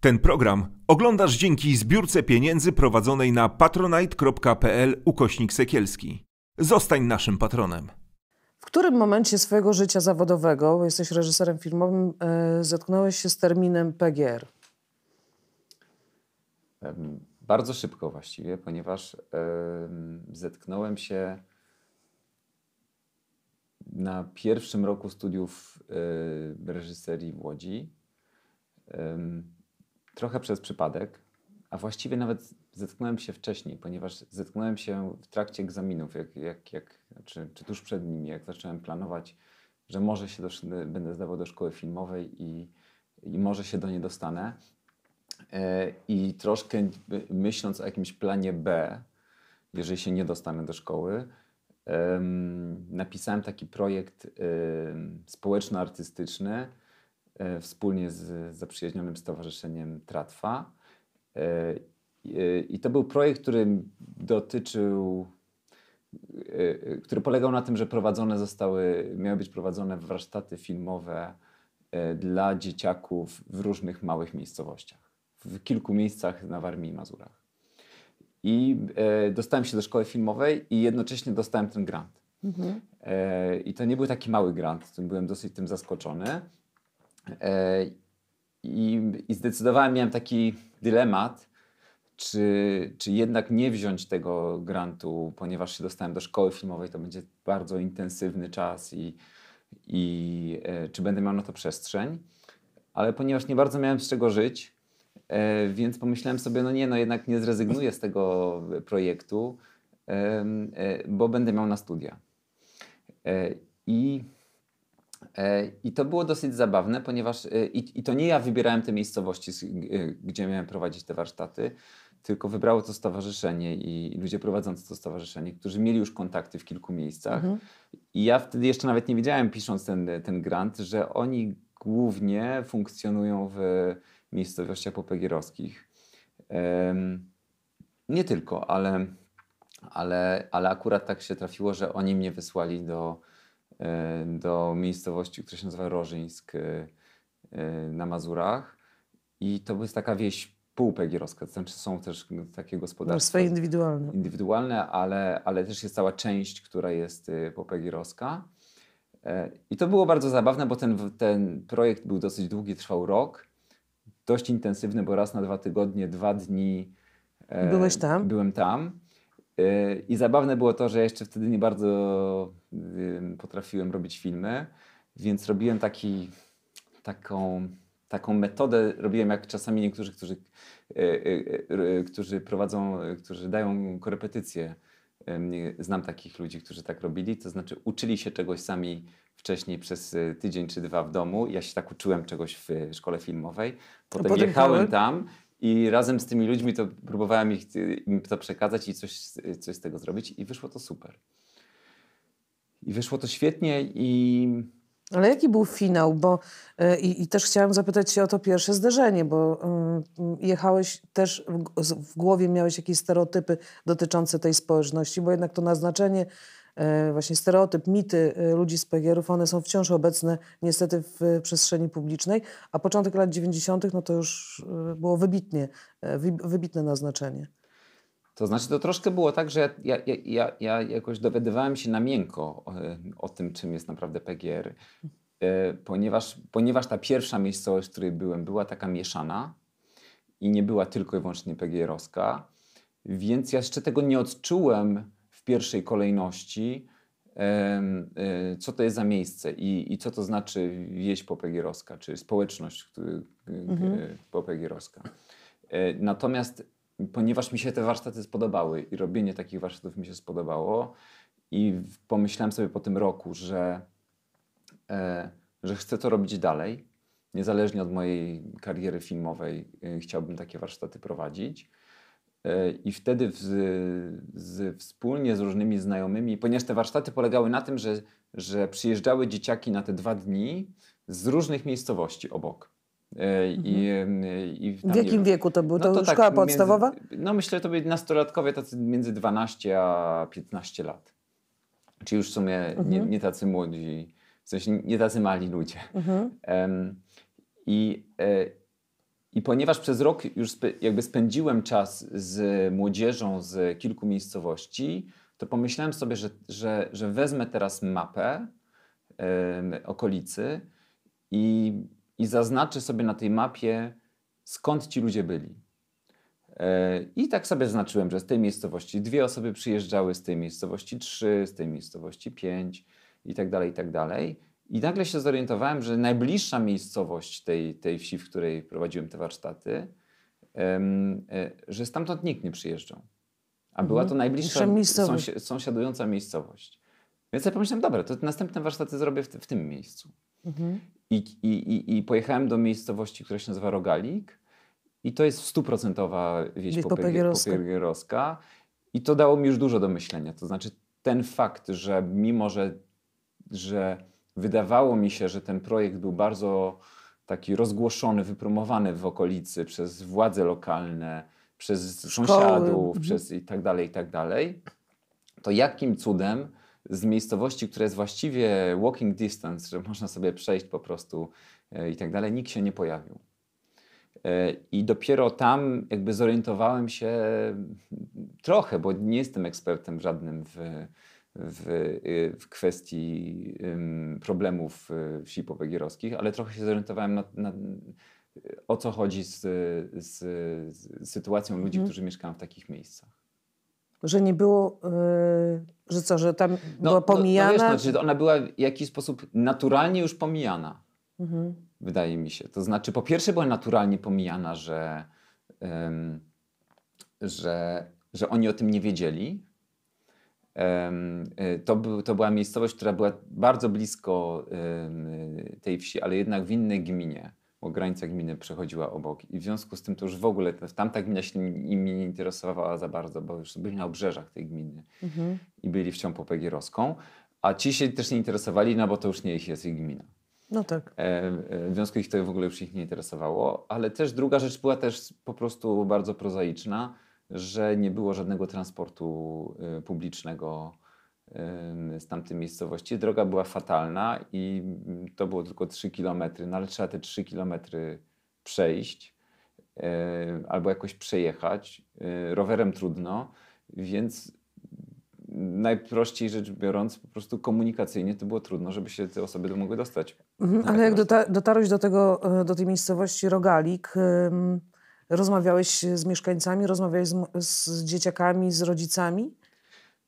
Ten program oglądasz dzięki zbiórce pieniędzy prowadzonej na patronite.pl ukośnik sekielski. Zostań naszym patronem. W którym momencie swojego życia zawodowego, bo jesteś reżyserem filmowym, e, zetknąłeś się z terminem PGR? Bardzo szybko właściwie, ponieważ zetknąłem się na pierwszym roku studiów e, reżyserii w Łodzi trochę przez przypadek, a właściwie nawet zetknąłem się wcześniej, ponieważ zetknąłem się w trakcie egzaminów, jak, jak, jak, czy, czy tuż przed nimi, jak zacząłem planować, że może się do, będę zdawał do szkoły filmowej i, i może się do niej dostanę. E, I troszkę myśląc o jakimś planie B, jeżeli się nie dostanę do szkoły, napisałem taki projekt społeczno-artystyczny, E, wspólnie z zaprzyjaźnionym stowarzyszeniem Tratwa. E, e, I to był projekt, który dotyczył, który polegał na tym, że prowadzone zostały, miały być prowadzone warsztaty filmowe dla dzieciaków w różnych małych miejscowościach, w kilku miejscach na Warmii i Mazurach. I dostałem się do szkoły filmowej i jednocześnie dostałem ten grant. Mhm. I to nie był taki mały grant, byłem dosyć tym zaskoczony, E, I, I zdecydowałem, miałem taki dylemat, czy, czy jednak nie wziąć tego grantu, ponieważ się dostałem do szkoły filmowej, to będzie bardzo intensywny czas i, i e, czy będę miał na to przestrzeń. Ale ponieważ nie bardzo miałem z czego żyć, e, więc pomyślałem sobie, no nie, no jednak nie zrezygnuję z tego projektu, bo będę miał na studia. I E, I to było dosyć zabawne, ponieważ e, i, i, to nie ja wybierałem te miejscowości, e, gdzie miałem prowadzić te warsztaty, tylko wybrało to stowarzyszenie i, ludzie prowadzący to stowarzyszenie, którzy mieli już kontakty w kilku miejscach. Mhm. I ja wtedy jeszcze nawet nie wiedziałem, pisząc ten, ten grant, że oni głównie funkcjonują w miejscowościach popegierowskich. Um, nie tylko, ale, ale, ale akurat tak się trafiło, że oni mnie wysłali do E, do miejscowości, która się nazywa Rożyńsk e, e, na Mazurach. I to jest taka wieś półpegierowska, to znaczy są też takie gospodarstwa. Swoje indywidualne. Indywidualne, ale, ale też jest cała część, która jest popegierowska. I to było bardzo zabawne, bo ten, ten projekt był dosyć długi, trwał rok. Dość intensywny, bo raz na dwa tygodnie, dwa dni. Byłeś tam? Byłem tam. I zabawne było to, że jeszcze wtedy nie bardzo potrafiłem robić filmy, więc robiłem taki, taką, taką metodę, robiłem jak czasami niektórzy, którzy, e, e, e, którzy prowadzą, którzy dają korepetycje. Znam takich ludzi, którzy tak robili, to znaczy uczyli się czegoś sami wcześniej przez tydzień czy dwa w domu. Ja się tak uczyłem czegoś w szkole filmowej. Potem, potem jechałem tam i razem z tymi ludźmi to próbowałem ich, im to przekazać i coś, coś z tego zrobić i wyszło to super. I wyszło to świetnie i... Ale jaki był finał? Bo y, i, i też chciałam zapytać się o to pierwsze zderzenie, bo y, jechałeś też w, w głowie miałeś jakieś stereotypy dotyczące tej społeczności, bo jednak to naznaczenie E, właśnie stereotyp, mity e, ludzi z PGR-ów, one są wciąż obecne niestety w e, przestrzeni publicznej, a początek lat 90. no to już było wybitnie, wybitne naznaczenie. To znaczy, to troszkę było tak, że ja, ja, ja, ja jakoś dowiadywałem się na miękko o, o tym, czym jest naprawdę PGR, ponieważ, ponieważ ta pierwsza miejscowość, w której byłem, była taka mieszana i nie była tylko i wyłącznie PGR-owska, więc ja jeszcze tego nie odczułem pierwszej kolejności, e, co to jest za miejsce i, i co to znaczy wieś Popegirowska, czy społeczność e, mhm. Popegirowska. E, natomiast ponieważ mi się te warsztaty spodobały i robienie takich warsztatów mi się spodobało i pomyślałem sobie po tym roku, że, że chcę to robić dalej, niezależnie od mojej kariery filmowej chciałbym takie warsztaty prowadzić. E, I wtedy z, wspólnie z różnymi znajomymi, ponieważ te warsztaty polegały na tym, że, że przyjeżdżały dzieciaki na te dwa dni z różnych miejscowości obok. E, I, mhm. i w jakim wieku to był? No to, to tak szkoła tak podstawowa? Między, no myślę, że to byli nastolatkowie tacy między 12 a 15 lat. Czyli już w sumie mhm. nie, nie, tacy młodzi, w sensie nie tacy mali ludzie. Mhm. Um, i, e, i ponieważ przez rok już jakby spędziłem czas z młodzieżą z kilku miejscowości, to pomyślałem sobie, że, że, że wezmę teraz mapę yy, okolicy i, i zaznaczę sobie na tej mapie, skąd ci ludzie byli. E, I tak sobie zaznaczyłem, że z tej miejscowości dwie osoby przyjeżdżały, z tej miejscowości trzy, z tej miejscowości pięć i tak dalej, i tak dalej. I nagle się zorientowałem, że najbliższa miejscowość tej, tej wsi, w której prowadziłem te warsztaty, e, że stamtąd nikt nie przyjeżdżał. A była mhm. to najbliższa miejscowość. Sąsi sąsiadująca miejscowość. Więc ja pomyślałem, dobra, to następne warsztaty zrobię w, w tym miejscu. Mhm. I, i, i, I, pojechałem do miejscowości, która się nazywa Rogalik. I to jest stuprocentowa wieś, wieś popiergierowska. popiergierowska. I to dało mi już dużo do myślenia. To znaczy ten fakt, że mimo, że, że wydawało mi się, że ten projekt był bardzo taki rozgłoszony, wypromowany w okolicy przez władze lokalne, przez Szkoły. sąsiadów, mhm. przez i tak dalej, i tak dalej, to jakim cudem z miejscowości, która jest właściwie walking distance, że można sobie przejść po prostu e, i tak dalej, nikt się nie pojawił. E, I dopiero tam jakby zorientowałem się trochę, bo nie jestem ekspertem żadnym w, w, y, w kwestii problemów y, wsi powegierowskich, ale trochę się zorientowałem na, na o co chodzi z, z, z sytuacją ludzi, mhm. którzy mieszkają w takich miejscach. Że nie było, yy, że co, że tam no, była pomijana? No, no wiesz, znaczy, ona była w jakiś sposób naturalnie już pomijana, mhm. wydaje mi się. To znaczy, po pierwsze była naturalnie pomijana, że, ym, że, że oni o tym nie wiedzieli, E, to, to była miejscowość, która była bardzo blisko e, tej wsi, ale jednak w innej gminie, bo granica gminy przechodziła obok. I w związku z tym to już w ogóle tamta gmina się nimi nie interesowała za bardzo, bo już byli na obrzeżach tej gminy mhm. i byli wciąż po Pegierowską. A ci się też nie interesowali, no bo to już nie ich jest ich gmina. No tak. E, w związku z tym to w ogóle już ich nie interesowało, ale też druga rzecz była też po prostu bardzo prozaiczna że nie było żadnego transportu y, publicznego y, z tamtej miejscowości. Droga była fatalna i mm, to było tylko 3 km, no ale trzeba te 3 km przejść y, albo jakoś przejechać. Rowerem trudno, więc najprościej rzecz biorąc, po prostu komunikacyjnie to było trudno, żeby się te osoby mogły dostać. Mhm, ale jak dotarłeś do, tego, do tej miejscowości Rogalik, Rozmawiałeś z mieszkańcami, rozmawiałeś z, z dzieciakami, z rodzicami?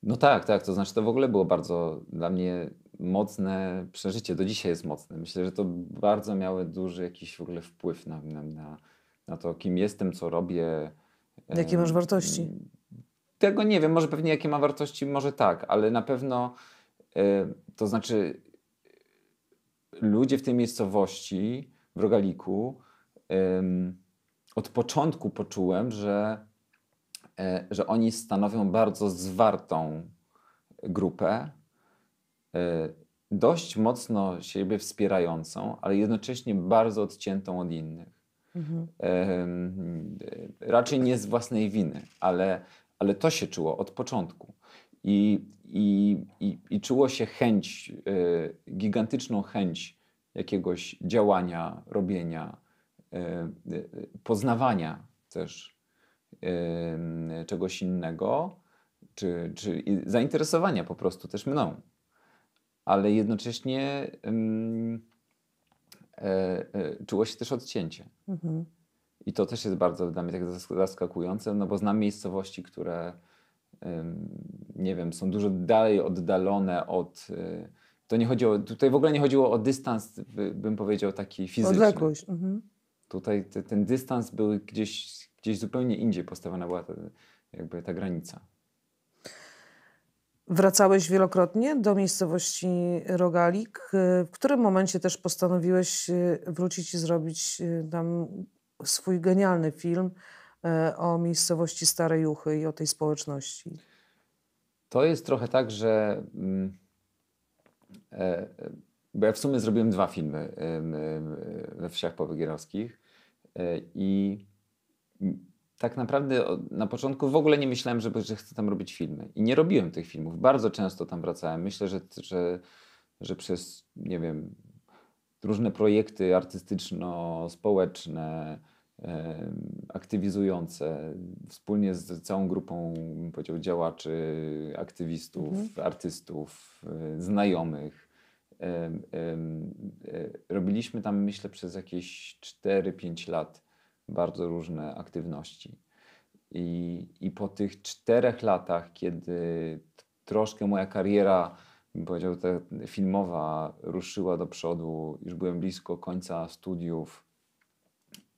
No tak, tak. To znaczy, to w ogóle było bardzo dla mnie mocne przeżycie. Do dzisiaj jest mocne. Myślę, że to bardzo miało duży jakiś w ogóle wpływ na, na, na to, kim jestem, co robię. Jakie masz wartości? Tego nie wiem. Może pewnie jakie ma wartości, może tak, ale na pewno e, to znaczy ludzie w tej miejscowości, w Rogaliku, od początku poczułem, że, e, że oni stanowią bardzo zwartą grupę, e, dość mocno siebie wspierającą, ale jednocześnie bardzo odciętą od innych. Mhm. Raczej nie z własnej winy, ale, ale to się czuło od początku. I, i, i, i czuło się chęć, e, gigantyczną chęć jakiegoś działania, robienia, E, e, poznawania też e, czegoś innego, czy, czy zainteresowania po prostu też mną. Ale jednocześnie czuło się też odcięcie. Mhm. I to też jest bardzo dla mnie tak zaskakujące, no bo znam miejscowości, które nie wiem, są dużo dalej oddalone od. To nie chodziło, tutaj w ogóle nie chodziło o dystans, bym powiedział, taki fizyczny. Odległość. Mhm Tutaj te, ten dystans był gdzieś, gdzieś zupełnie indziej postawiona była ta, jakby ta granica. Wracałeś wielokrotnie do miejscowości Rogalik. W którym momencie też postanowiłeś y, wrócić i zrobić y, tam swój genialny film y, o miejscowości Starej Juchy i o tej społeczności? To jest trochę tak, że mm, e, e, bo ja w sumie zrobiłem dwa filmy we wsiach powygierowskich. E, I tak naprawdę na początku w ogóle nie myślałem, że chcę tam robić filmy. I nie robiłem tych filmów. Bardzo często tam wracałem. Myślę, że, że, że przez, nie wiem, różne projekty artystyczno-społeczne, e, aktywizujące, wspólnie z całą grupą powiedział, działaczy, aktywistów, mhm. artystów, e, znajomych. E, robiliśmy tam, myślę, przez jakieś 4-5 lat bardzo różne aktywności. I, I po tych czterech latach, kiedy troszkę moja kariera, bym powiedział, filmowa ruszyła do przodu, już byłem blisko końca studiów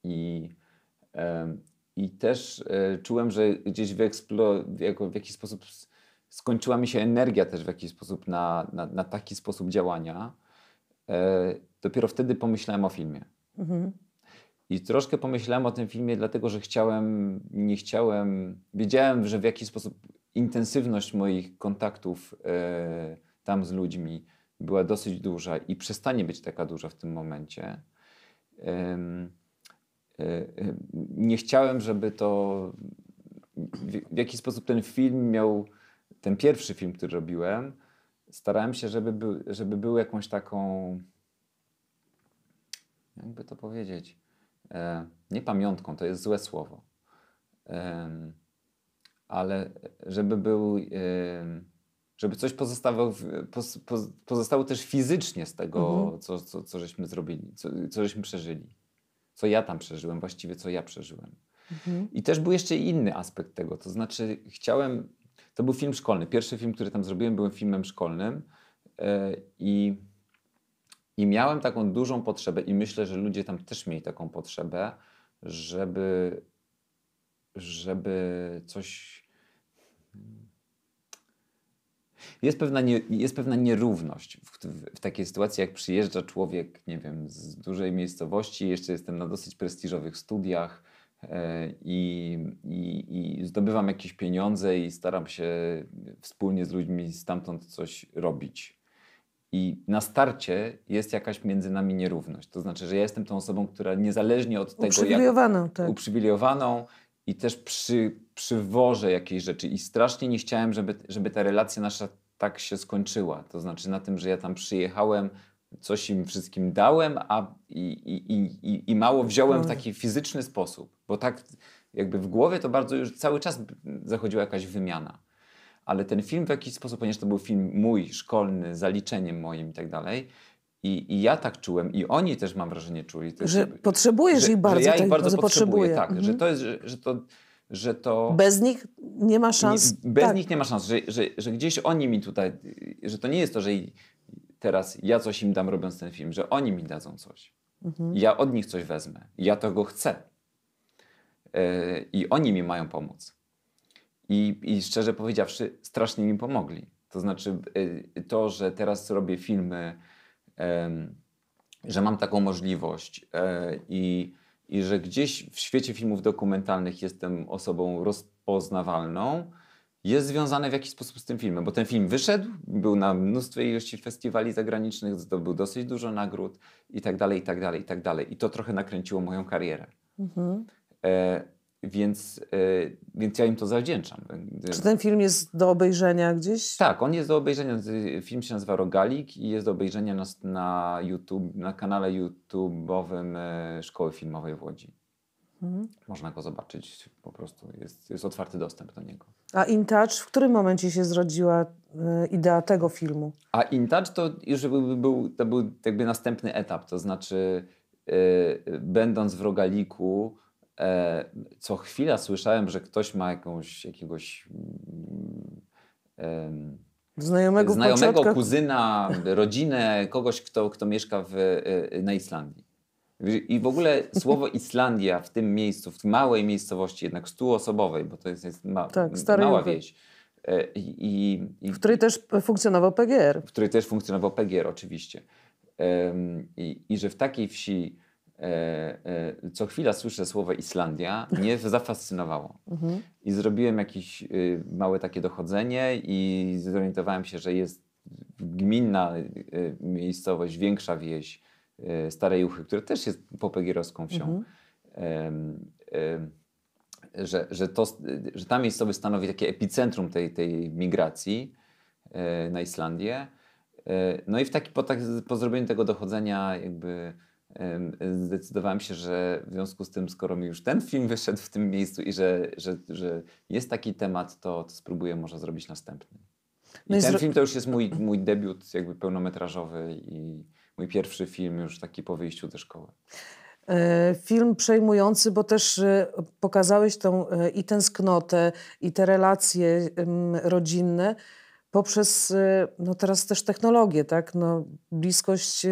i, i też e, czułem, że gdzieś wyeksplo, w jakiś sposób skończyła mi się energia też w jakiś sposób na, na, na taki sposób działania, e, dopiero wtedy pomyślałem o filmie. Mhm. I troszkę pomyślałem o tym filmie, dlatego że chciałem, nie chciałem, wiedziałem, że w jakiś sposób intensywność moich kontaktów e, tam z ludźmi była dosyć duża i przestanie być taka duża w tym momencie. E, e, nie chciałem, żeby to w, w jakiś sposób ten film miał ten pierwszy film, który robiłem, starałem się, żeby, był, żeby był jakąś taką, jakby to powiedzieć, e, nie pamiątką, to jest złe słowo, e, ale żeby był, e, żeby coś pozostało, pozostało też fizycznie z tego, mhm. co, co, co żeśmy zrobili, co, co żeśmy przeżyli, co ja tam przeżyłem, właściwie co ja przeżyłem. Mhm. I też był jeszcze inny aspekt tego, to znaczy chciałem to był film szkolny. Pierwszy film, który tam zrobiłem, był filmem szkolnym e, i, i miałem taką dużą potrzebę i myślę, że ludzie tam też mieli taką potrzebę, żeby, żeby coś... Jest pewna, nie, jest pewna nierówność w, w, w, takiej sytuacji, jak przyjeżdża człowiek, nie wiem, z dużej miejscowości, jeszcze jestem na dosyć prestiżowych studiach, E, i, i, i zdobywam jakieś pieniądze i staram się wspólnie z ludźmi stamtąd coś robić. I na starcie jest jakaś między nami nierówność. To znaczy, że ja jestem tą osobą, która niezależnie od tego, uprzywilejowaną, jak, tak. uprzywilejowaną i też przy, przywożę jakieś rzeczy. I strasznie nie chciałem, żeby, żeby ta relacja nasza tak się skończyła. To znaczy na tym, że ja tam przyjechałem, coś im wszystkim dałem, a i, i, i, i mało wziąłem w no. taki fizyczny sposób, bo tak jakby w głowie to bardzo już cały czas zachodziła jakaś wymiana. Ale ten film w jakiś sposób, ponieważ to był film mój, szkolny, zaliczeniem moim i tak dalej, i, I, ja tak czułem, i oni też mam wrażenie czuli. Też, że potrzebujesz że, ich tak, bardzo. Że ja ich bardzo potrzebuję, potrzebuję. tak. Mhm. Że to jest, że, że, to, że to... Bez nich nie ma szans. Nie, bez tak. nich nie ma szans, że, że, że gdzieś oni mi tutaj... Że to nie jest to, że teraz ja coś im dam robiąc ten film, że oni mi dadzą coś. Mhm. Ja od nich coś wezmę. Ja tego chcę. E, I oni mi mają pomóc. I, I szczerze powiedziawszy, strasznie mi pomogli. To znaczy, e, to, że teraz robię filmy, że mam taką możliwość e, i, i że gdzieś w świecie filmów dokumentalnych jestem osobą rozpoznawalną, jest związane w jakiś sposób z tym filmem, bo ten film wyszedł, był na mnóstwo ilości festiwali zagranicznych, zdobył dosyć dużo nagród i tak dalej, i tak dalej, i tak dalej. I to trochę nakręciło moją karierę. Mhm. E, więc, e, więc ja im to zawdzięczam. Czy ten film jest do obejrzenia gdzieś? Tak, on jest do obejrzenia. Film się nazywa Rogalik i jest do obejrzenia na, na YouTube, na kanale YouTube'owym e, Szkoły Filmowej w Łodzi. Mhm. Można go zobaczyć, po prostu jest, jest otwarty dostęp do niego. A Intouch, w którym momencie się zrodziła e, idea tego filmu? A Intouch to już był, to był jakby następny etap, to znaczy yy, będąc w Rogaliku, yy, co chwila słyszałem, że ktoś ma jakąś, jakiegoś... Yy, Znajomego, znajomego kuzyna, rodzinę, kogoś, kto, kto mieszka w, na Islandii. I w ogóle słowo Islandia w tym miejscu, w małej miejscowości, jednak stuosobowej, bo to jest, jest ma, tak, mała wieś. E, I, i, i, w której też funkcjonował PGR. W której też funkcjonował PGR, oczywiście. I, i że w takiej wsi e, e, co chwila słyszę słowo Islandia, mnie zafascynowało. Mhm. I zrobiłem jakieś y, małe takie dochodzenie i zorientowałem się, że jest gminna y, y, miejscowość, większa wieś, Y, Starej Juchy, które też jest popegierowską wsią, mhm. że, że, to, że ta miejscowość stanowi takie epicentrum tej, tej migracji y, na Islandię. Y, no i w taki, po, tak, po zrobieniu tego dochodzenia jakby zdecydowałem się, że w związku z tym, skoro mi już ten film wyszedł w tym miejscu i że, że, że jest taki temat, to, to spróbuję może zrobić następny. I no ten film to już jest mój, mój debiut jakby pełnometrażowy i, mój pierwszy film już taki po wyjściu ze szkoły. E, film przejmujący, bo też e, pokazałeś tą e, i tęsknotę, i te relacje rodzinne poprzez no teraz też technologię, tak? No, bliskość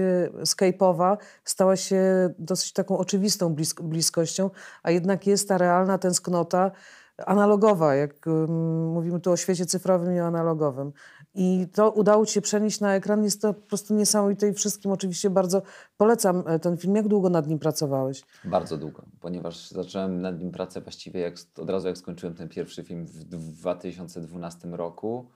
skajpowa stała się dosyć taką oczywistą bliskością, a jednak jest ta realna tęsknota analogowa, jak mówimy tu o świecie cyfrowym i analogowym. I to udało ci się przenieść na ekran. Jest to po prostu niesamowite i wszystkim oczywiście bardzo polecam e, ten film. Jak długo nad nim pracowałeś? Bardzo długo, ponieważ zacząłem nad nim pracę właściwie jak, od razu jak skończyłem ten pierwszy film w 2012 roku,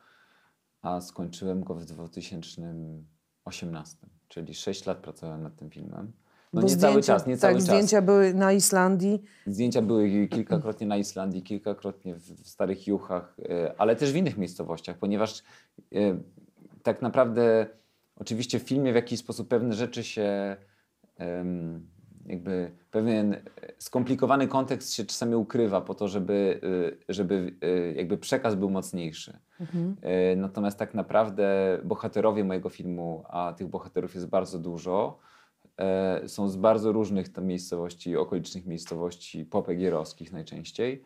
a skończyłem go w 2018, czyli 6 lat pracowałem nad tym filmem. No Bo nie zdjęcia, cały czas, nie tak, cały tak, czas. zdjęcia były na Islandii. Zdjęcia były kilkakrotnie na Islandii, kilkakrotnie w, Starych Juchach, e, ale też w innych miejscowościach, ponieważ e, tak naprawdę oczywiście w filmie w jakiś sposób pewne rzeczy się jakby pewien skomplikowany kontekst się czasami ukrywa po to, żeby, e, żeby jakby przekaz był mocniejszy. Mhm. Natomiast tak naprawdę bohaterowie mojego filmu, a tych bohaterów jest bardzo dużo, E, są z bardzo różnych tam miejscowości, okolicznych miejscowości popegierowskich najczęściej.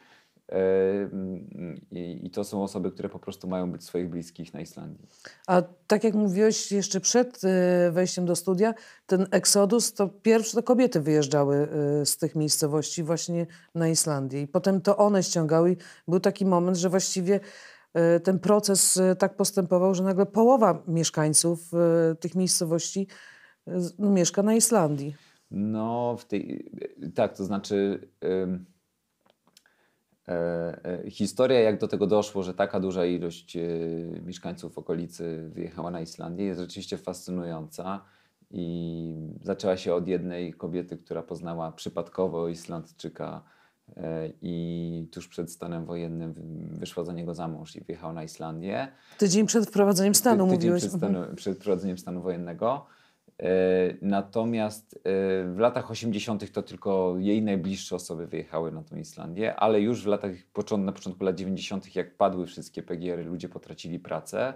E, mm, I to są osoby, które po prostu mają być swoich bliskich na Islandii. A tak jak mówiłeś jeszcze przed e, wejściem do studia, ten eksodus to pierwsze to kobiety wyjeżdżały z tych miejscowości właśnie na Islandię. I potem to one ściągały. I był taki moment, że właściwie ten proces tak postępował, że nagle połowa mieszkańców tych miejscowości no, mieszka na Islandii. No, w tej, tak, to znaczy e, e, historia, jak do tego doszło, że taka duża ilość e, mieszkańców okolicy wyjechała na Islandię, jest rzeczywiście fascynująca. I zaczęła się od jednej kobiety, która poznała przypadkowo Islandczyka i tuż przed stanem wojennym wyszła za niego za mąż i wyjechała na Islandię. Tydzień przed wprowadzeniem stanu, Ty, mówiłeś. Przed, stanu, przed wprowadzeniem stanu wojennego. E, natomiast e, w latach 80. to tylko jej najbliższe osoby wyjechały na tą Islandię, ale już w latach, na początku lat 90., jak padły wszystkie PGR, y, ludzie potracili pracę,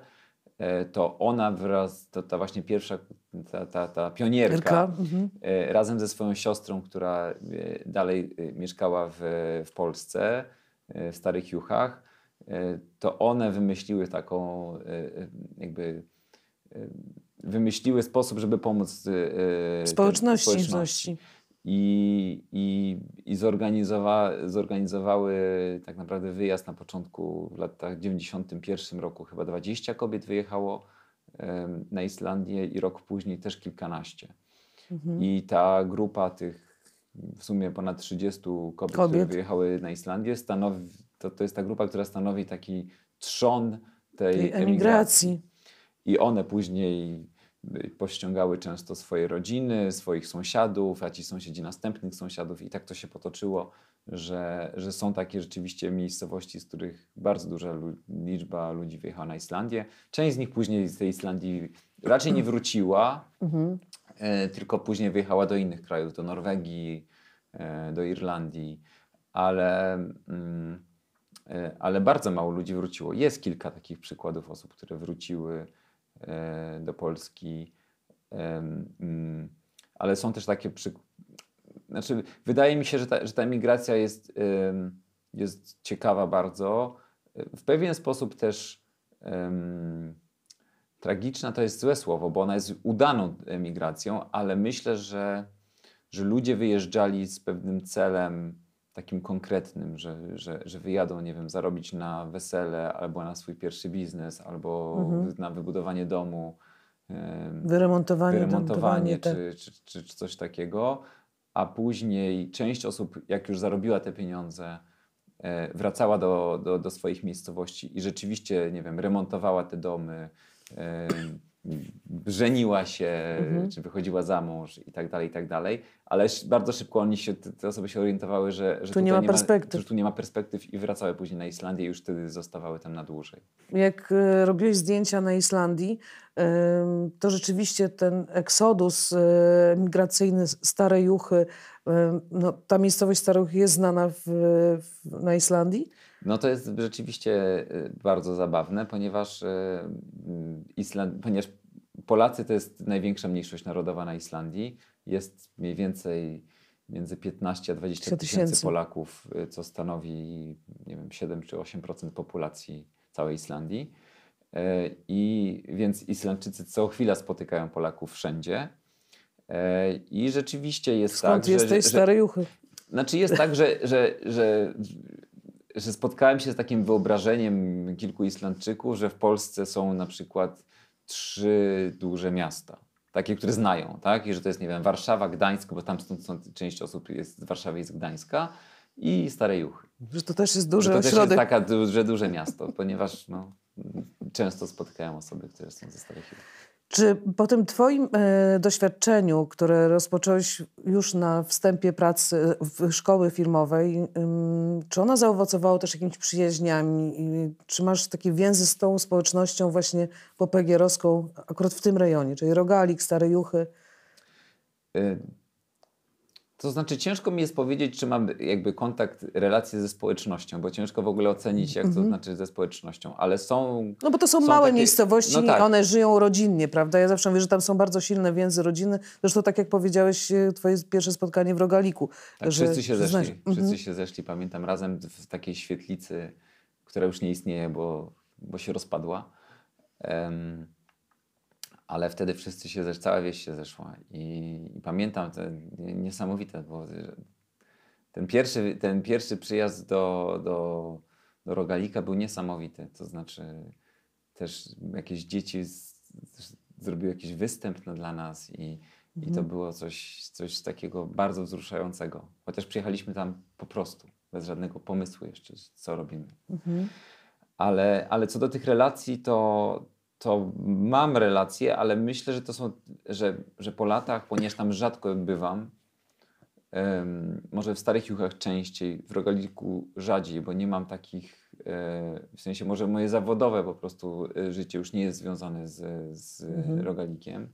e, to ona wraz, to ta właśnie pierwsza, ta, ta, ta pionierka, mhm. razem ze swoją siostrą, która dalej mieszkała w, w Polsce, w Starych Juchach, to one wymyśliły taką jakby Y, wymyśliły sposób, żeby pomóc y, y, społeczności. społeczności. I, i, i zorganizowa, zorganizowały tak naprawdę wyjazd na początku w latach 91 roku. Chyba 20 kobiet wyjechało na Islandię i rok później też kilkanaście. Mhm. I ta grupa tych w sumie ponad 30 kobiet, kobiet. które wyjechały na Islandię, stanowi, to, to jest ta grupa, która stanowi taki trzon tej, tej emigracji. emigracji i one później y, pościągały często swoje rodziny, swoich sąsiadów, a ci sąsiedzi następnych sąsiadów i tak to się potoczyło, że, że są takie rzeczywiście miejscowości, z których bardzo duża liczba ludzi wyjechała na Islandię. Część z nich później z tej Islandii raczej nie wróciła, mhm. E, tylko później wyjechała do innych krajów, do Norwegii, e, do Irlandii, ale... Mm, e, ale bardzo mało ludzi wróciło. Jest kilka takich przykładów osób, które wróciły E, do Polski. Mm, ale są też takie przykłady. Znaczy, wydaje mi się, że ta, że ta jest, jest ciekawa bardzo. W pewien sposób też tragiczna to jest złe słowo, bo ona jest udaną emigracją, ale myślę, że, że ludzie wyjeżdżali z pewnym celem takim konkretnym, że, że, że wyjadą, nie wiem, zarobić na wesele albo na swój pierwszy biznes, albo mhm. na wybudowanie domu, wyremontowanie, wyremontowanie czy, tak. czy, czy, czy, coś takiego, a później część osób, jak już zarobiła te pieniądze, e, wracała do, do, do swoich miejscowości i rzeczywiście, nie wiem, remontowała te domy żeniła się, mhm. czy wychodziła za mąż i tak dalej, i tak dalej. Ale bardzo szybko oni się, te osoby się orientowały, że, że tu nie ma nie perspektyw. Ma, że tu nie ma perspektyw i wracały później na Islandię i już wtedy zostawały tam na dłużej. Jak e, robiłeś zdjęcia na Islandii, to rzeczywiście ten eksodus e, migracyjny starej juchy no, ta miejscowość Staruch jest znana w, w, na Islandii? No to jest rzeczywiście e, bardzo zabawne, ponieważ, e, Island, ponieważ Polacy to jest największa mniejszość narodowa na Islandii. Jest mniej więcej między 15 a 20 tysięcy Polaków, e, co stanowi nie wiem, 7 czy 8% populacji całej Islandii. I więc Islandczycy co chwila spotykają Polaków wszędzie. E, I rzeczywiście jest Skąd tak, że... Skąd jesteś, stary juchy? Znaczy jest tak, że, że, że, że spotkałem się z takim wyobrażeniem kilku Islandczyków, że w Polsce są na przykład trzy duże miasta takie, które znają, tak? I że to jest, nie wiem, Warszawa, Gdańsk, bo tam stąd, są część osób jest z Warszawy i z Gdańska i Stare Juchy. Że to też jest duże że To też ośrodek. jest takie duże, duże miasto, ponieważ no, często spotykają osoby, które są ze Starej Juch. Czy po tym Twoim e, doświadczeniu, które rozpocząłeś już na wstępie pracy w szkoły filmowej, y, czy ono zaowocowało też jakimiś przyjaźniami? I, czy masz takie więzy z tą społecznością właśnie popegierowską akurat w tym rejonie, czyli Rogalik, Stare Juchy? E, to znaczy, ciężko mi jest powiedzieć, czy mam jakby kontakt, relacje ze społecznością, bo ciężko w ogóle ocenić, jak to mm -hmm. znaczy ze społecznością, ale są. No bo to są, są małe takie... miejscowości, no tak. one żyją rodzinnie, prawda? Ja zawsze mówię, że tam są bardzo silne więzy rodziny. Zresztą tak jak powiedziałeś, e, twoje pierwsze spotkanie w Rogaliku. Tak, że... wszyscy się zeszli. Znaczy... Wszyscy mm -hmm. się zeszli. Pamiętam razem w takiej świetlicy, która już nie istnieje, bo, bo się rozpadła. Um, ale wtedy wszyscy się, zesz, cała wieś się zeszła. I, i pamiętam, to niesamowite było, e, ten pierwszy, ten pierwszy przyjazd do, do, do Rogalika był niesamowity. To znaczy też jakieś dzieci z, zrobiły jakiś występ dla nas i, mhm. i to mhm. było coś, coś takiego bardzo wzruszającego. Chociaż przyjechaliśmy tam po prostu, bez żadnego pomysłu jeszcze, co robimy. Mhm. Ale, ale co do tych relacji, to, to mam relacje, ale myślę, że to są, że, że po latach, ponieważ tam rzadko bywam, um, może w starych juchach częściej, w rogaliku rzadziej, bo nie mam takich, e, w sensie może moje zawodowe po prostu e, życie już nie jest związane z, z mhm. rogalikiem.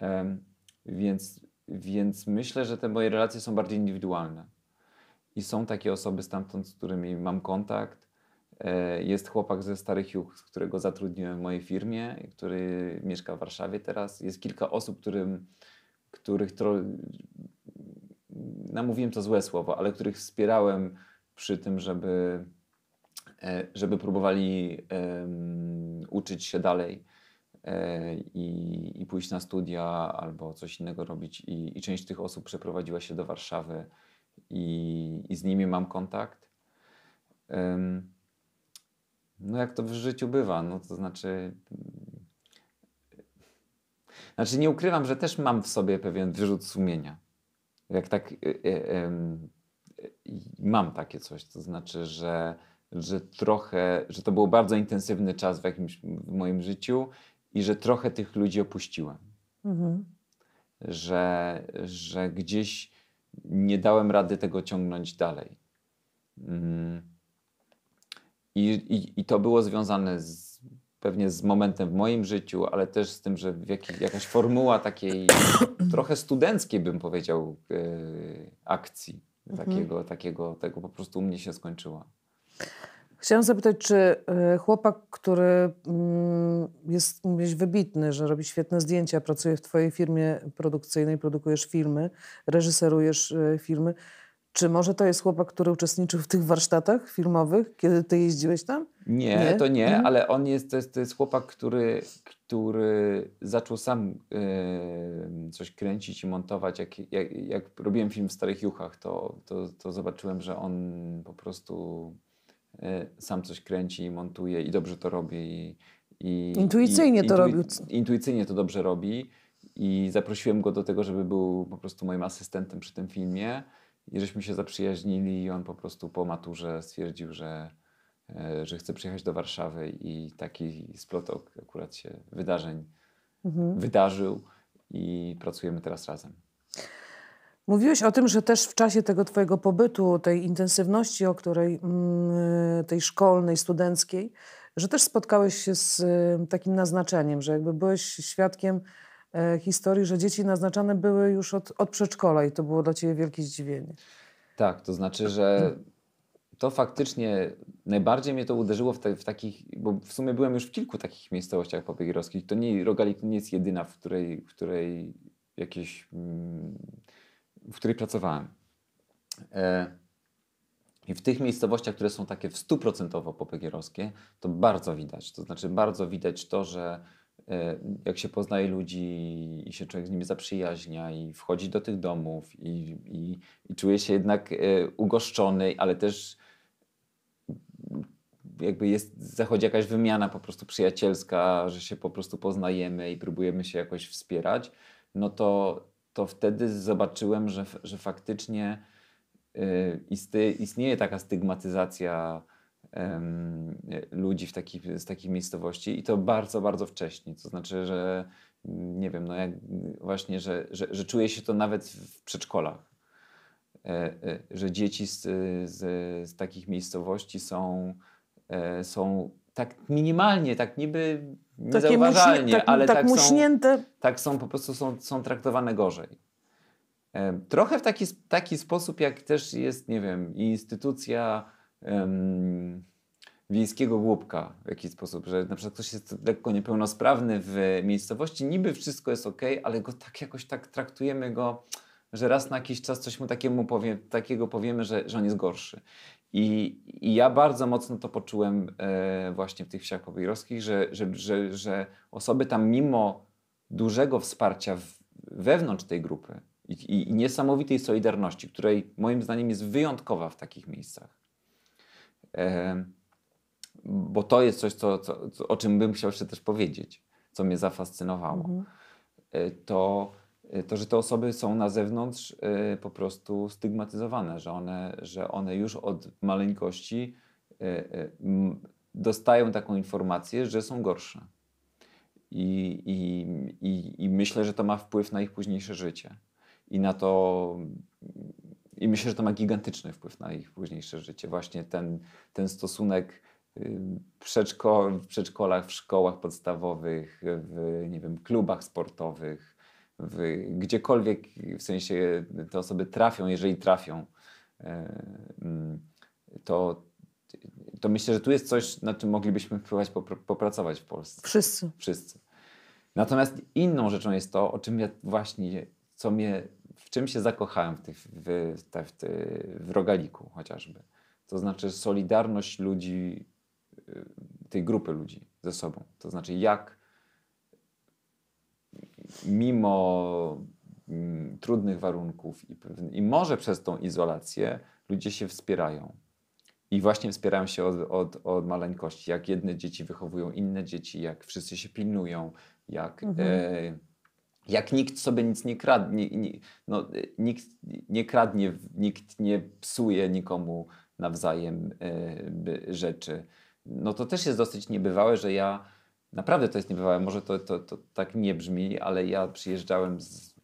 Um, więc, więc myślę, że te moje relacje są bardziej indywidualne. I są takie osoby stamtąd, z którymi mam kontakt, E, jest chłopak ze Starych Jóg, którego zatrudniłem w mojej firmie, który mieszka w Warszawie teraz. Jest kilka osób, którym, których trochę. namówiłem to złe słowo, ale których wspierałem przy tym, żeby, e, żeby próbowali um, uczyć się dalej e, i, i pójść na studia albo coś innego robić. I, i część tych osób przeprowadziła się do Warszawy i, i z nimi mam kontakt. Um, no jak to w życiu bywa, no to znaczy... Znaczy nie ukrywam, że też mam w sobie pewien wyrzut sumienia. Jak tak... Y, y, y, mam takie coś, to znaczy, że, że trochę... Że to był bardzo intensywny czas w jakimś w moim życiu i że trochę tych ludzi opuściłem. Mhm. Że, że gdzieś nie dałem rady tego ciągnąć dalej. Mm i, i, i to było związane z, pewnie z momentem w moim życiu, ale też z tym, że w jakaś formuła takiej trochę studenckiej, bym powiedział, yy, akcji mhm. takiego, takiego, tego po prostu u mnie się skończyła. Chciałam zapytać, czy e, chłopak, który mm, jest mówisz, wybitny, że robi świetne zdjęcia, pracuje w Twojej firmie produkcyjnej, produkujesz filmy, reżyserujesz e, filmy, czy może to jest chłopak, który uczestniczył w tych warsztatach filmowych, kiedy ty jeździłeś tam? Nie, nie? to nie, mhm. ale on jest, to jest, to jest chłopak, który, który zaczął sam yy, coś kręcić i montować. Jak, jak, jak, robiłem film w Starych Juchach, to, to, to zobaczyłem, że on po prostu yy, sam coś kręci i montuje i dobrze to robi. I, i intuicyjnie i, to intu, robił. Intuicyjnie to dobrze robi i zaprosiłem go do tego, żeby był po prostu moim asystentem przy tym filmie. I żeśmy się zaprzyjaźnili i on po prostu po maturze stwierdził, że, e, że chce przyjechać do Warszawy i taki splot akurat się wydarzeń mhm. wydarzył i pracujemy teraz razem. Mówiłeś o tym, że też w czasie tego Twojego pobytu, tej intensywności, o której mm, tej szkolnej, studenckiej, że też spotkałeś się z e, takim naznaczeniem, że jakby byłeś świadkiem E, historii, że dzieci naznaczane były już od, od przedszkola i to było dla Ciebie wielkie zdziwienie. Tak, to znaczy, że to faktycznie najbardziej mnie to uderzyło w, te, w, takich, bo w sumie byłem już w kilku takich miejscowościach papierowskich. To nie, Rogalik nie jest jedyna, w której, w której jakieś, mm, w której pracowałem. E, I w tych miejscowościach, które są takie w 100% popegierowskie, to bardzo widać. To znaczy bardzo widać to, że E, jak się poznaje ludzi i się człowiek z nimi zaprzyjaźnia i wchodzi do tych domów i, i, i czuje się jednak e, ugoszczony, ale też jakby jest, zachodzi jakaś wymiana po prostu przyjacielska, że się po prostu poznajemy i próbujemy się jakoś wspierać, no to, to wtedy zobaczyłem, że, że faktycznie e, istnieje taka stygmatyzacja ludzi w taki, z takich miejscowości i to bardzo, bardzo wcześnie. To znaczy, że nie wiem, no jak właśnie, że, że, że czuje się to nawet w przedszkolach. E, e, że dzieci z, z, z takich miejscowości są, e, są tak minimalnie, tak niby niezauważalnie, tak, ale tak, tak, muśnięte. Są, tak są po prostu są, są traktowane gorzej. Trochę w taki, taki sposób, jak też jest, nie wiem, instytucja um, wiejskiego głupka w jakiś sposób, że na przykład ktoś jest lekko niepełnosprawny w miejscowości, niby wszystko jest ok, ale go tak jakoś tak traktujemy go, że raz na jakiś czas coś mu takiemu powie, takiego powiemy, że, że on jest gorszy. I, I, ja bardzo mocno to poczułem e, właśnie w tych wsiach pobierowskich, że, że, że, że, osoby tam mimo dużego wsparcia w, wewnątrz tej grupy i, i, i niesamowitej solidarności, której moim zdaniem jest wyjątkowa w takich miejscach, bo to jest coś, co, co, o czym bym chciał jeszcze też powiedzieć, co mnie zafascynowało. Mhm. E, to, e, to, że te osoby są na zewnątrz e, po prostu stygmatyzowane, że one, że one już od maleńkości dostają taką informację, że są gorsze. I, i, i, I myślę, że to ma wpływ na ich późniejsze życie i na to, i myślę, że to ma gigantyczny wpływ na ich późniejsze życie. Właśnie ten, ten stosunek w, przedszko- w przedszkolach, w szkołach podstawowych, w nie wiem, klubach sportowych, w, gdziekolwiek w sensie te osoby trafią, jeżeli trafią, to, to myślę, że tu jest coś, nad czym moglibyśmy próbować popracować w Polsce. Wszyscy. Wszyscy. Natomiast inną rzeczą jest to, o czym ja właśnie, co mnie czym się zakochałem w, tych, w, te, w, te, w rogaliku chociażby. To znaczy solidarność ludzi, y, tej grupy ludzi ze sobą. To znaczy jak mimo mm, trudnych warunków i, i może przez tą izolację ludzie się wspierają. I właśnie wspierają się od, od, od maleńkości. Jak jedne dzieci wychowują inne dzieci, jak wszyscy się pilnują, jak... Mhm. E, jak nikt sobie nic nie kradnie, no, y, nikt nie kradnie, nikt nie psuje nikomu nawzajem y, rzeczy, no to też jest dosyć niebywałe, że ja, naprawdę to jest niebywałe, może to, to, to tak nie brzmi, ale ja przyjeżdżałem z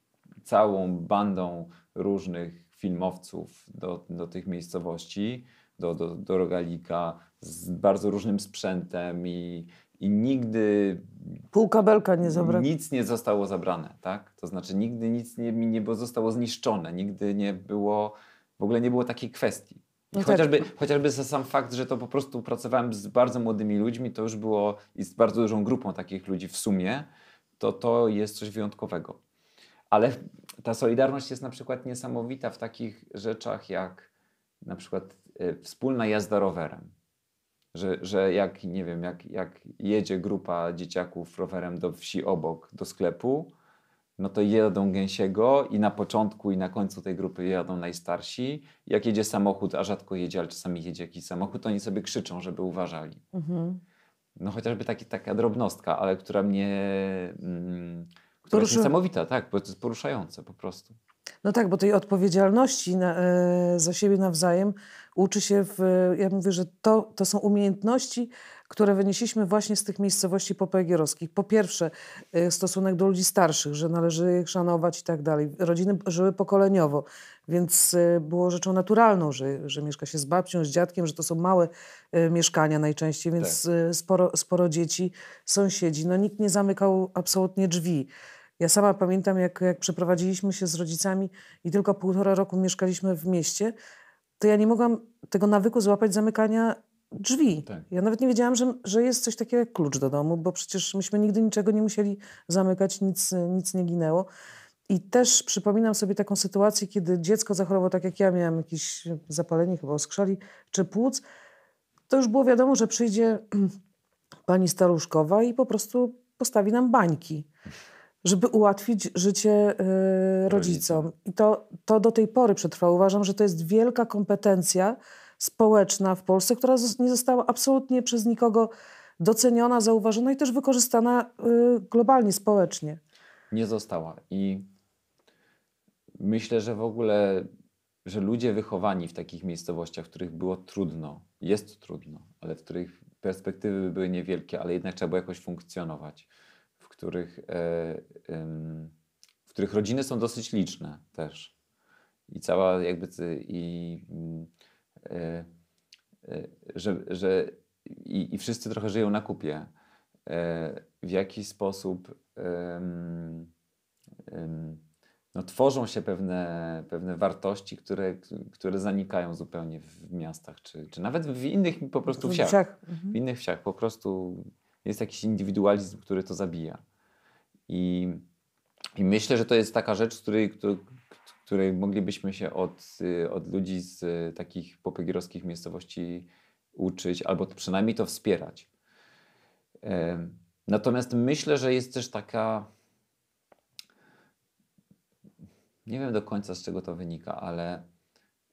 całą bandą różnych filmowców do, do tych miejscowości, do, do, do Rogalika z bardzo różnym sprzętem i, i nigdy. Pół kabelka nie zabrano. Nic nie zostało zabrane, tak? To znaczy nigdy nic nie, nie zostało zniszczone, nigdy nie było, w ogóle nie było takiej kwestii. No tak. chociażby, tak. chociażby za sam fakt, że to po prostu pracowałem z bardzo młodymi ludźmi, to już było i z bardzo dużą grupą takich ludzi w sumie, to to jest coś wyjątkowego. Ale ta solidarność jest na przykład niesamowita w takich rzeczach jak na przykład y, wspólna jazda rowerem że, że jak, nie wiem, jak, jak jedzie grupa dzieciaków rowerem do wsi obok, do sklepu, no to jadą gęsiego i na początku i na końcu tej grupy jadą najstarsi. Jak jedzie samochód, a rzadko jedzie, ale czasami jedzie jakiś samochód, to oni sobie krzyczą, żeby uważali. Mhm. No chociażby taki, taka drobnostka, ale która mnie... Mm, która Poruszy... jest niesamowita, tak, bo to jest poruszające po prostu. No tak, bo tej odpowiedzialności na, e, za siebie nawzajem uczy się, w, ja mówię, że to, to są umiejętności, które wynieśliśmy właśnie z tych miejscowości popegierowskich. Po pierwsze, e, stosunek do ludzi starszych, że należy ich szanować i tak dalej. Rodziny żyły pokoleniowo, więc e, było rzeczą naturalną, że, że mieszka się z babcią, z dziadkiem, że to są małe mieszkania najczęściej, więc tak. sporo, sporo dzieci, sąsiedzi. No nikt nie zamykał absolutnie drzwi. Ja sama pamiętam, jak, jak przeprowadziliśmy się z rodzicami i tylko półtora roku mieszkaliśmy w mieście, to ja nie mogłam tego nawyku złapać zamykania drzwi. Tak. Ja nawet nie wiedziałam, że, że jest coś takiego jak klucz do domu, bo przecież myśmy nigdy niczego nie musieli zamykać, nic, nic nie ginęło. I też przypominam sobie taką sytuację, kiedy dziecko zachorowało tak jak ja, miałam jakieś zapalenie chyba skrzeli, czy płuc. To już było wiadomo, że przyjdzie pani staruszkowa i po prostu postawi nam bańki żeby ułatwić życie y, rodzicom. I to, to do tej pory przetrwało. Uważam, że to jest wielka kompetencja społeczna w Polsce, która nie została absolutnie przez nikogo doceniona, zauważona i też wykorzystana y, globalnie, społecznie. Nie została. I myślę, że w ogóle, że ludzie wychowani w takich miejscowościach, w których było trudno, jest trudno, ale w których perspektywy były niewielkie, ale jednak trzeba było jakoś funkcjonować których, e, w których rodziny są dosyć liczne też. I cała jakby i, e, e, że, że i, i wszyscy trochę żyją na kupie. W jaki sposób no, tworzą się pewne, pewne wartości, które, które zanikają zupełnie w miastach, czy, czy nawet w innych po prostu wsiach. W mhm. innych wsiach po prostu jest jakiś indywidualizm, który to zabija. I, i myślę, że to jest taka rzecz, której, której, której moglibyśmy się od, y, od ludzi z y, takich popegierowskich miejscowości uczyć, albo przynajmniej to wspierać. Natomiast myślę, że jest też taka. Nie wiem do końca z czego to wynika, ale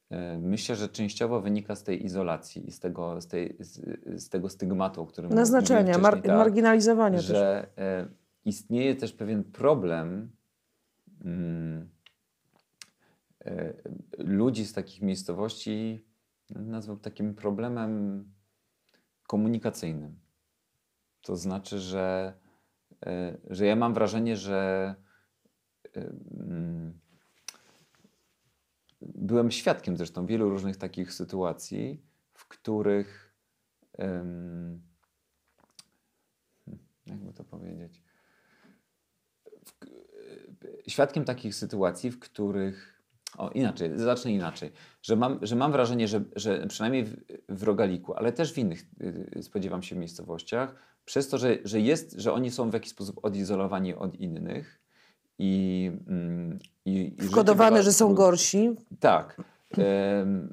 e, myślę, że częściowo wynika z tej izolacji i z tego, z tej, z, z tego stygmatu, o którym Naznaczenia, mar- tak, marginalizowania że, też. E, istnieje też pewien problem mm, e, ludzi z takich miejscowości, no, nazwał takim problemem komunikacyjnym. To znaczy, że, e, że ja mam wrażenie, że e, mm, byłem świadkiem zresztą wielu różnych takich sytuacji, w których hmm, jakby to powiedzieć, świadkiem takich sytuacji, w których. O, inaczej, zacznę inaczej. Że mam, że mam wrażenie, że, że przynajmniej w, w Rogaliku, ale też w innych, y, spodziewam się, miejscowościach, przez to, że, że, jest, że oni są w jakiś sposób odizolowani od innych i. Mm, i, i że są gorsi. Tak.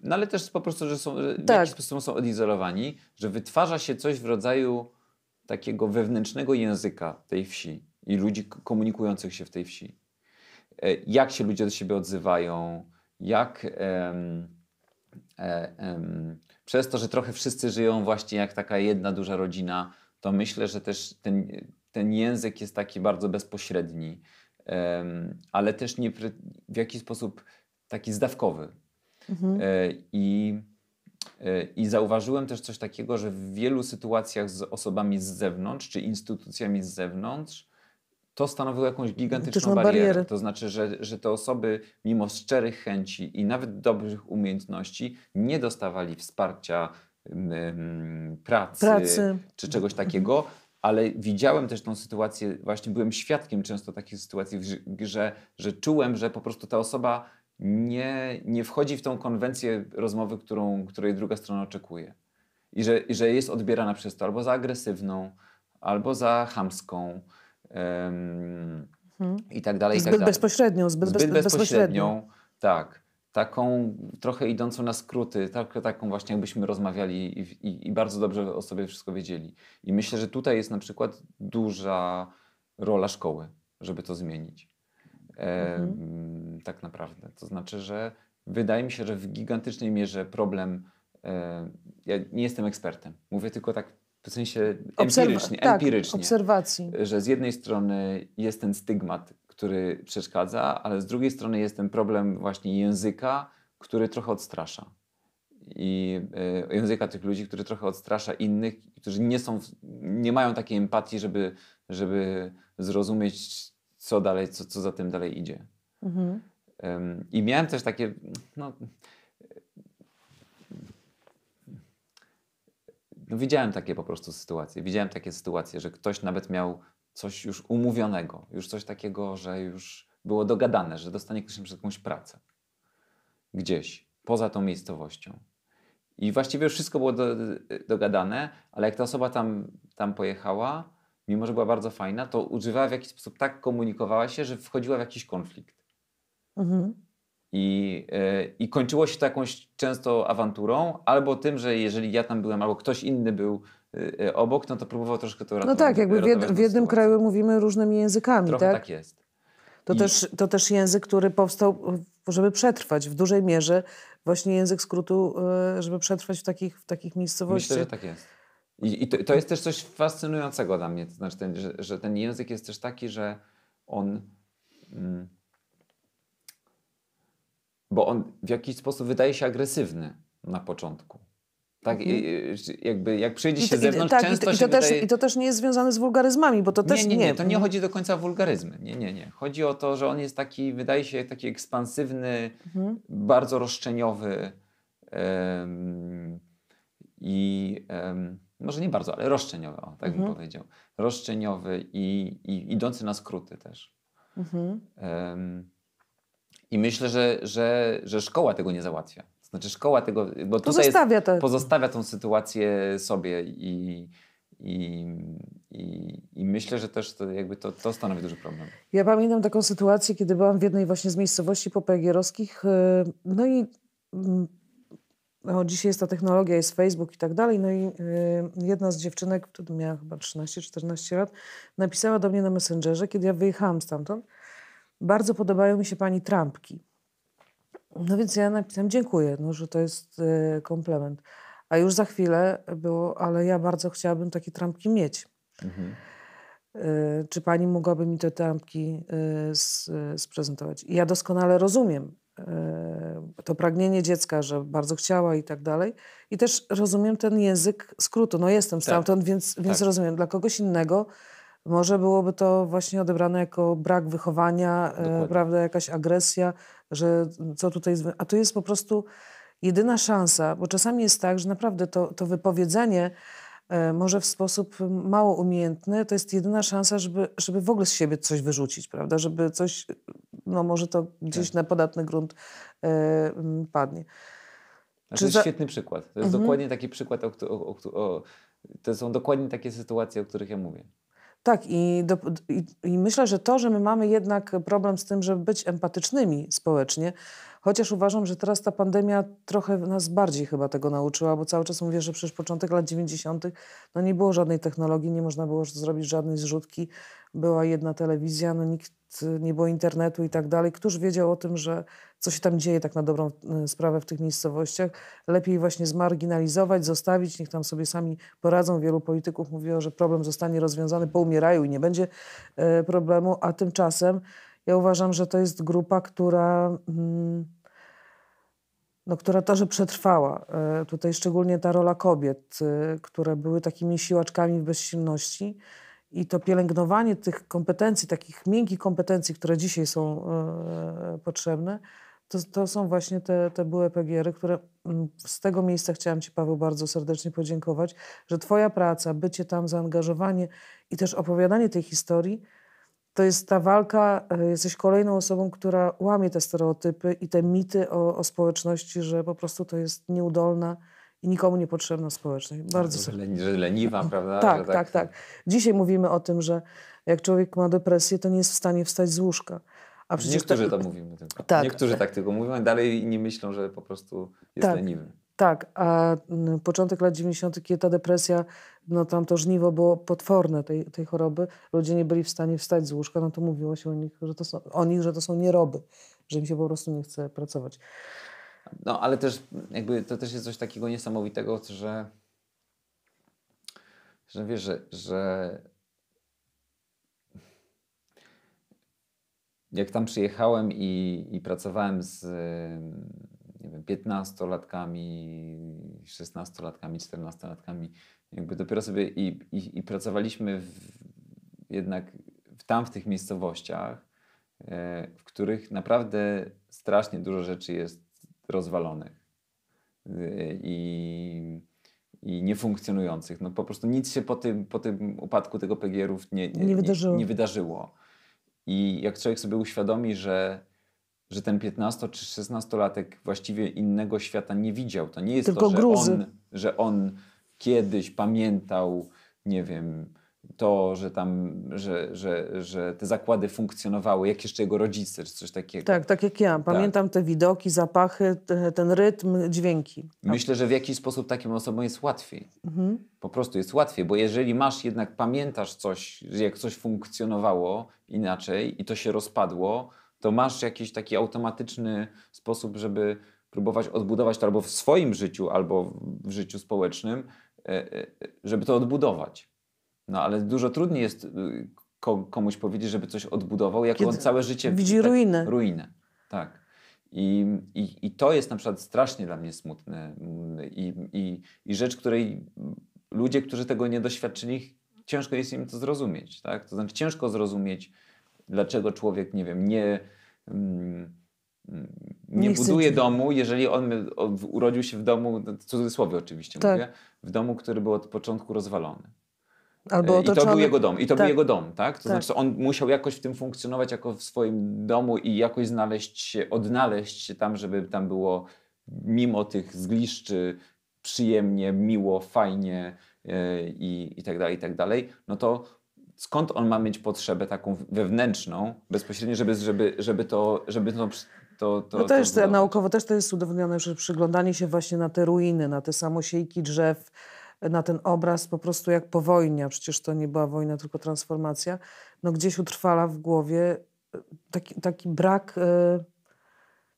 No ale też po prostu, że są, tak. w jakiś sposób są odizolowani, że wytwarza się coś w rodzaju takiego wewnętrznego języka tej wsi i ludzi komunikujących się w tej wsi. E, jak się ludzie do siebie odzywają, jak em, e, em, przez to, że trochę wszyscy żyją właśnie jak taka jedna duża rodzina, to myślę, że też ten, ten język jest taki bardzo bezpośredni, em, ale też nie w jakiś sposób taki zdawkowy. Mhm. E, I e, i zauważyłem też coś takiego, że w wielu sytuacjach z osobami z zewnątrz czy instytucjami z zewnątrz to stanowiło jakąś gigantyczną barierę. barierę. To znaczy, że, że te osoby, mimo szczerych chęci i nawet dobrych umiejętności, nie dostawali wsparcia pracy, pracy, czy czegoś takiego. Ale widziałem też tą sytuację, właśnie byłem świadkiem często takich sytuacji, że, że czułem, że po prostu ta osoba nie, nie wchodzi w tą konwencję rozmowy, którą, której druga strona oczekuje. I że, i że jest odbierana przez to albo za agresywną, albo za chamską um, i tak dalej. Zbyt i tak dalej. bezpośrednią, zbyt, zbyt bezpośrednią, bezpośrednią. Tak, taką trochę idącą na skróty, tak, taką właśnie jakbyśmy rozmawiali i, i, i bardzo dobrze o sobie wszystko wiedzieli. I myślę, że tutaj jest na przykład duża rola szkoły, żeby to zmienić. E, mhm. Tak naprawdę. To znaczy, że wydaje mi się, że w gigantycznej mierze problem. E, ja nie jestem ekspertem. Mówię tylko tak w sensie empirycznie, Obserw- tak, Obserwacji. Że z jednej strony jest ten stygmat, który przeszkadza, ale z drugiej strony jest ten problem właśnie języka, który trochę odstrasza. I y, języka tych ludzi, który trochę odstrasza innych, którzy nie są, nie mają takiej empatii, żeby, żeby zrozumieć, co dalej, co, co za tym dalej idzie. Mhm. Ym, I miałem też takie, no, no widziałem takie po prostu sytuacje. Widziałem takie sytuacje, że ktoś nawet miał coś już umówionego, już coś takiego, że już było dogadane, że dostanie ktoś przez jakąś pracę gdzieś poza tą miejscowością. I właściwie już wszystko było do, dogadane, ale jak ta osoba tam, tam pojechała, mimo że była bardzo fajna, to używała w jakiś sposób, tak komunikowała się, że wchodziła w jakiś konflikt. Mhm. I, e, I kończyło się to jakąś często awanturą, albo tym, że jeżeli ja tam byłem, albo ktoś inny był e, e, obok, no to próbował troszkę to no ratować. No tak, jakby w, jed, w jednym sytuację. kraju mówimy różnymi językami, Trochę tak? tak jest. To, I... też, to też język, który powstał, żeby przetrwać w dużej mierze, właśnie język skrótu, żeby przetrwać w takich, w takich miejscowościach. Myślę, że tak jest. I, i to, to, jest też coś fascynującego dla mnie, to znaczy ten, że, że, ten język jest też taki, że on... Mm, bo on w jakiś sposób wydaje się agresywny na początku. Tak, mhm. jakby jak przyjdzie się to, z zewnątrz, tak, często i to, i to też, wydaje... I to też nie jest związane z wulgaryzmami, bo to nie, też nie... Nie, nie, to nie chodzi do końca o wulgaryzmy. Nie, nie, nie. Chodzi o to, że on jest taki, wydaje się taki ekspansywny, mhm. bardzo roszczeniowy um, i... Um, może nie bardzo, ale roszczeniowy, o, tak mhm. bym powiedział. Roszczeniowy i, i idący na skróty też. Um, i myślę, że, że, że szkoła tego nie załatwia. znaczy szkoła tego, bo pozostawia, jest, pozostawia tą sytuację sobie i, i, i, I, myślę, że też to, jakby to, to stanowi duży problem. Ja pamiętam taką sytuację, kiedy byłam w jednej właśnie z miejscowości popegierowskich. Y, no i no, dzisiaj jest ta technologia, jest Facebook i tak dalej. No i y, jedna z dziewczynek, która miała chyba 13-14 lat, napisała do mnie na Messengerze, kiedy ja wyjechałam stamtąd bardzo podobają mi się pani trampki. No więc ja napisałam dziękuję, no, że to jest y, komplement. A już za chwilę było, ale ja bardzo chciałabym takie trampki mieć. Mhm. Y, czy pani mogłaby mi te trampki y, sprezentować? I ja doskonale rozumiem to pragnienie dziecka, że bardzo chciała i tak dalej. I też rozumiem ten język skrótu. No jestem tak. stamtąd, więc, więc tak. rozumiem. Dla kogoś innego może byłoby to właśnie odebrane jako brak wychowania, e, prawda, jakaś agresja, że co tutaj... A to jest po prostu jedyna szansa, bo czasami jest tak, że naprawdę to, to wypowiedzenie e, może w sposób mało umiejętny, to jest jedyna szansa, żeby, żeby w ogóle z siebie coś wyrzucić, prawda? Żeby coś, no może to gdzieś tak. na podatny grunt e, padnie. A to jest za... świetny przykład. To jest mhm. dokładnie taki przykład, o, o, o, to są dokładnie takie sytuacje, o których ja mówię. Tak, i, do, i, i, myślę, że to, że my mamy jednak problem z tym, żeby być empatycznymi społecznie, chociaż uważam, że teraz ta pandemia trochę nas bardziej chyba tego nauczyła, bo cały czas mówię, że przecież początek lat 90. no nie było żadnej technologii, nie można było zrobić żadnej zrzutki, była jedna telewizja, no nikt nie było internetu i tak dalej. Któż wiedział o tym, że co się tam dzieje tak na dobrą e, sprawę w tych miejscowościach. Lepiej właśnie zmarginalizować, zostawić, niech tam sobie sami poradzą. Wielu polityków mówiło, że problem zostanie rozwiązany, poumierają i nie będzie e, problemu, a tymczasem ja uważam, że to jest grupa, która... Mm, no, która to, że przetrwała. E, tutaj szczególnie ta rola kobiet, które były takimi siłaczkami w bezsilności i to pielęgnowanie tych kompetencji, takich miękkich kompetencji, które dzisiaj są potrzebne, to, to są właśnie te, te były PGR-y, które mm, z tego miejsca chciałam Ci, Paweł, bardzo serdecznie podziękować, że Twoja praca, bycie tam, zaangażowanie i też opowiadanie tej historii, to jest ta walka, e, jesteś kolejną osobą, która łamie te stereotypy i te mity o, o społeczności, że po prostu to jest nieudolna i nikomu niepotrzebna społeczność. Bardzo że, że leniwa, prawda? Tak, tak, tak, tak. Dzisiaj mówimy o tym, że jak człowiek ma depresję, to nie jest w stanie wstać z łóżka. A przecież Niektórzy to, tak- to mówimy tylko. Tak. Niektórzy tak tylko mówią, dalej nie myślą, że po prostu jest tak. Tak, a początek lat 90., kiedy ta depresja, no tam to żniwo było potworne tej, tej choroby, ludzie nie byli w stanie wstać z łóżka, no to mówiło się o nich, że to są, o nich, że to są nieroby, że im się po prostu nie chce pracować. No ale też jakby to też jest coś takiego niesamowitego, że, że wiesz, że, że jak tam przyjechałem i, i pracowałem z nie wiem, 15-latkami, 16-latkami, 14-latkami, jakby dopiero sobie i, i, i pracowaliśmy w, jednak w, tam w tych miejscowościach, e, w których naprawdę strasznie dużo rzeczy jest rozwalonych e, i, i niefunkcjonujących. No po prostu nic się po tym, po tym upadku tego PGR-ów nie, nie, nie, nie, nie wydarzyło. I jak człowiek sobie uświadomi, że, że ten 15 czy 16-latek właściwie innego świata nie widział, to nie jest Tylko to, że on, że on kiedyś pamiętał, nie wiem, to, że tam, że, że, że te zakłady funkcjonowały, jak jeszcze jego rodzice, czy coś takiego. Tak, tak jak ja. Tak. Pamiętam tak. te widoki, zapachy, ten rytm, dźwięki. No. Myślę, że w jakiś sposób takim osobom jest łatwiej. Mhm. Po prostu jest łatwiej, bo jeżeli masz jednak, pamiętasz coś, jak coś funkcjonowało inaczej i to się rozpadło, to masz jakiś taki automatyczny sposób, żeby próbować odbudować to albo w swoim życiu, albo w życiu społecznym, e, e, e, żeby to odbudować. No ale dużo trudniej jest y, komuś powiedzieć, żeby coś odbudował, jak Kiedy on całe życie widzi tak, ruinę. Ruinę, tak. I, i, I to jest na przykład strasznie dla mnie smutne mm, i, i, i rzecz, której ludzie, którzy tego nie doświadczyli, ciężko jest im to zrozumieć. Tak? To znaczy ciężko zrozumieć, dlaczego człowiek, nie wiem, nie, mm, nie, nie buduje domu, jeżeli on urodził się w domu, no, w cudzysłowie oczywiście tak. mówię, w domu, który był od początku rozwalony. Albo e, I to był jego dom, i to tak. był jego dom, tak? To tak. znaczy on musiał jakoś w tym funkcjonować jako w swoim domu i jakoś znaleźć się, odnaleźć się tam, żeby tam było mimo tych zgliszczy przyjemnie, miło, fajnie e, i, i tak dalej, i tak dalej. No to skąd on ma mieć potrzebę taką wewnętrzną, bezpośrednio, żeby, żeby, żeby to, żeby to to, to, no też to, to naukowo też to jest udowodnione, że przyglądanie się właśnie na te ruiny, na te samosiejki drzew, na ten obraz po prostu jak po wojnie, a przecież to nie była wojna, tylko transformacja, no gdzieś utrwala w głowie e, taki, taki brak... Yy,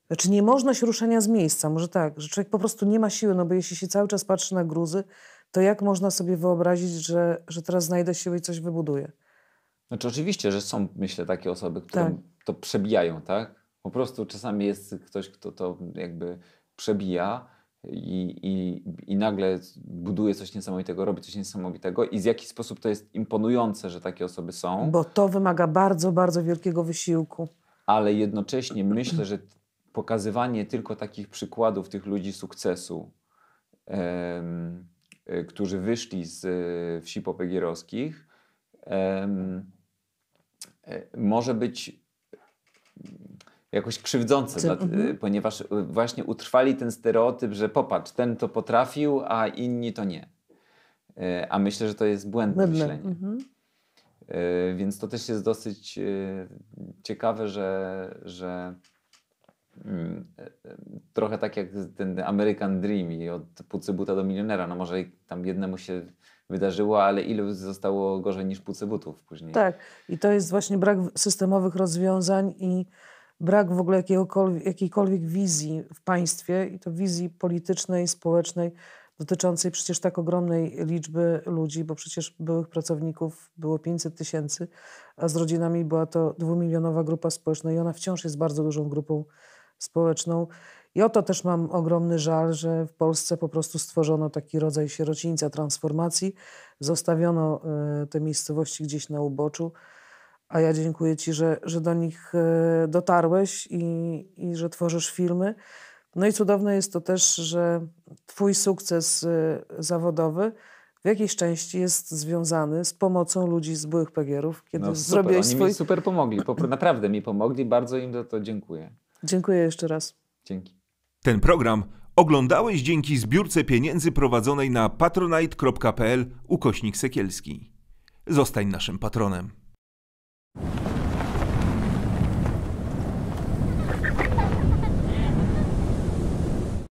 znaczy nie można się ruszenia z miejsca, może tak, że człowiek po prostu nie ma siły, no bo jeśli się cały czas patrzy na gruzy, to jak można sobie wyobrazić, że, że teraz znajdę siłę i coś wybuduję? Znaczy oczywiście, że są myślę takie osoby, które tak. to przebijają, tak? Po prostu czasami jest ktoś, kto to jakby przebija, i, i, i nagle buduje coś niesamowitego, robi coś niesamowitego i w jaki sposób to jest imponujące, że takie osoby są. Bo to wymaga bardzo, bardzo wielkiego wysiłku. Ale jednocześnie myślę, że pokazywanie tylko takich przykładów tych ludzi sukcesu, e, którzy wyszli z e, wsi popegierowskich, e, może być jakoś krzywdzące, Czy, dla, y, mhm. ponieważ y, właśnie utrwali ten stereotyp, że popatrz, ten to potrafił, a inni to nie. Y, a myślę, że to jest błędne myślenie. Mhm. Więc to też jest dosyć ciekawe, że, że mm, trochę tak jak ten American Dream i od Pucybuta do milionera, no może tam jednemu się wydarzyło, ale ilu zostało gorzej niż Pucybutów później. Tak i to jest właśnie brak systemowych rozwiązań i brak w ogóle jakiejkolwiek wizji w państwie i to wizji politycznej, społecznej, dotyczącej przecież tak ogromnej liczby ludzi, bo przecież byłych pracowników było 500 tysięcy, a z rodzinami była to dwumilionowa grupa społeczna i ona wciąż jest bardzo dużą grupą społeczną. I o to też mam ogromny żal, że w Polsce po prostu stworzono taki rodzaj sierocińca transformacji, zostawiono e, te miejscowości gdzieś na uboczu. A ja dziękuję Ci, że, że do nich e, dotarłeś i, i że tworzysz filmy. No i cudowne jest to też, że Twój sukces e, zawodowy w jakiejś części jest związany z pomocą ludzi z byłych pegierów, kiedy no, zrobiłeś super. Oni swój... mi super pomogli, naprawdę mi pomogli, bardzo im za to dziękuję. Dziękuję jeszcze raz. Dzięki. Ten program oglądałeś dzięki zbiórce pieniędzy prowadzonej na patronite.pl ukośnik Sekielski. Zostań naszym patronem. you